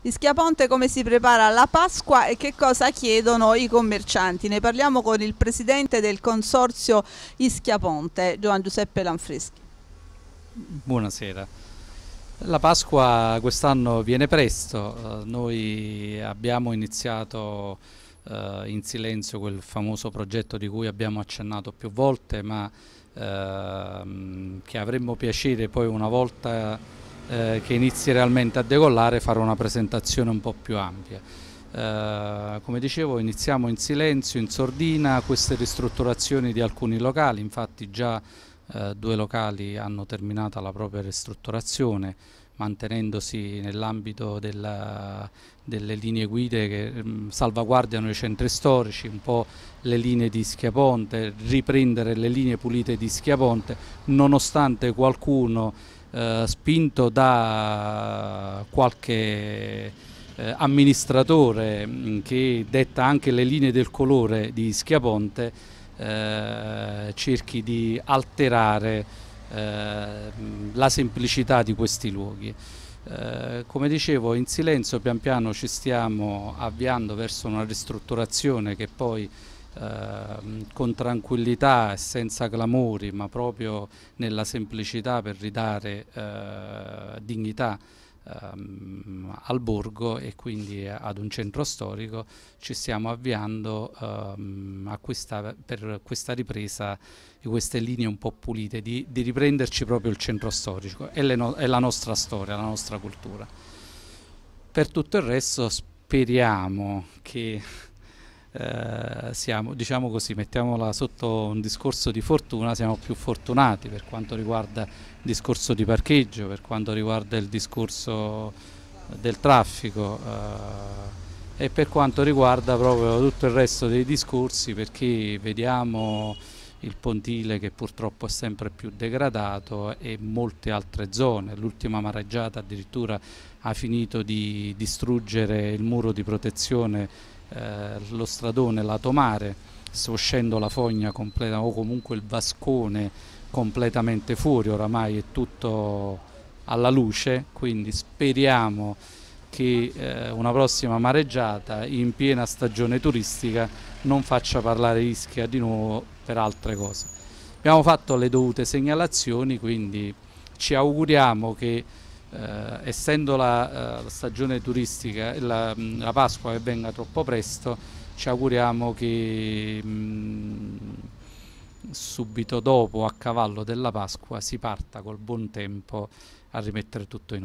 Ischiaponte come si prepara la Pasqua e che cosa chiedono i commercianti? Ne parliamo con il presidente del consorzio Ischiaponte, Giovan Giuseppe Lanfreschi. Buonasera. La Pasqua quest'anno viene presto, eh, noi abbiamo iniziato eh, in silenzio quel famoso progetto di cui abbiamo accennato più volte ma ehm, che avremmo piacere poi una volta eh, che inizi realmente a decollare fare una presentazione un po' più ampia. Eh, come dicevo iniziamo in silenzio, in sordina, queste ristrutturazioni di alcuni locali, infatti già eh, due locali hanno terminato la propria ristrutturazione mantenendosi nell'ambito delle linee guide che mh, mm, salvaguardiano i centri storici, un po' le linee di Schiaponte, riprendere le linee pulite di Schiaponte, nonostante qualcuno eh, spinto da qualche eh, amministratore mh, mm, che detta anche le linee del colore di Schiaponte, eh, cerchi di alterare eh, la semplicità di questi luoghi. Eh, come dicevo, in silenzio pian piano ci stiamo avviando verso una ristrutturazione che poi Ehm, con tranquillità e senza clamori, ma proprio nella semplicità per ridare eh, dignità ehm, al borgo e quindi ad un centro storico ci stiamo avviando um, questa, per questa ripresa di queste linee un po' pulite, di, di riprenderci proprio il centro storico e, no e, la nostra storia, la nostra cultura. Per tutto il resto speriamo che eh, siamo, diciamo così, mettiamola sotto un discorso di fortuna, siamo più fortunati per quanto riguarda il discorso di parcheggio, per quanto riguarda il discorso del traffico eh, e per quanto riguarda proprio tutto il resto dei discorsi perché vediamo il pontile che purtroppo è sempre più degradato e molte altre zone. L'ultima mareggiata addirittura ha finito di distruggere il muro di protezione eh, lo stradone lato mare, uscendo la fogna completa o comunque il vascone completamente fuori, oramai è tutto alla luce, quindi speriamo che eh, una prossima mareggiata in piena stagione turistica non faccia parlare Ischia di nuovo per altre cose. Abbiamo fatto le dovute segnalazioni, quindi ci auguriamo che eh, essendo la, eh, la, stagione turistica e la, mm, la, Pasqua che venga troppo presto, ci auguriamo che mh, mm, subito dopo, a cavallo della Pasqua, si parta col buon tempo a rimettere tutto in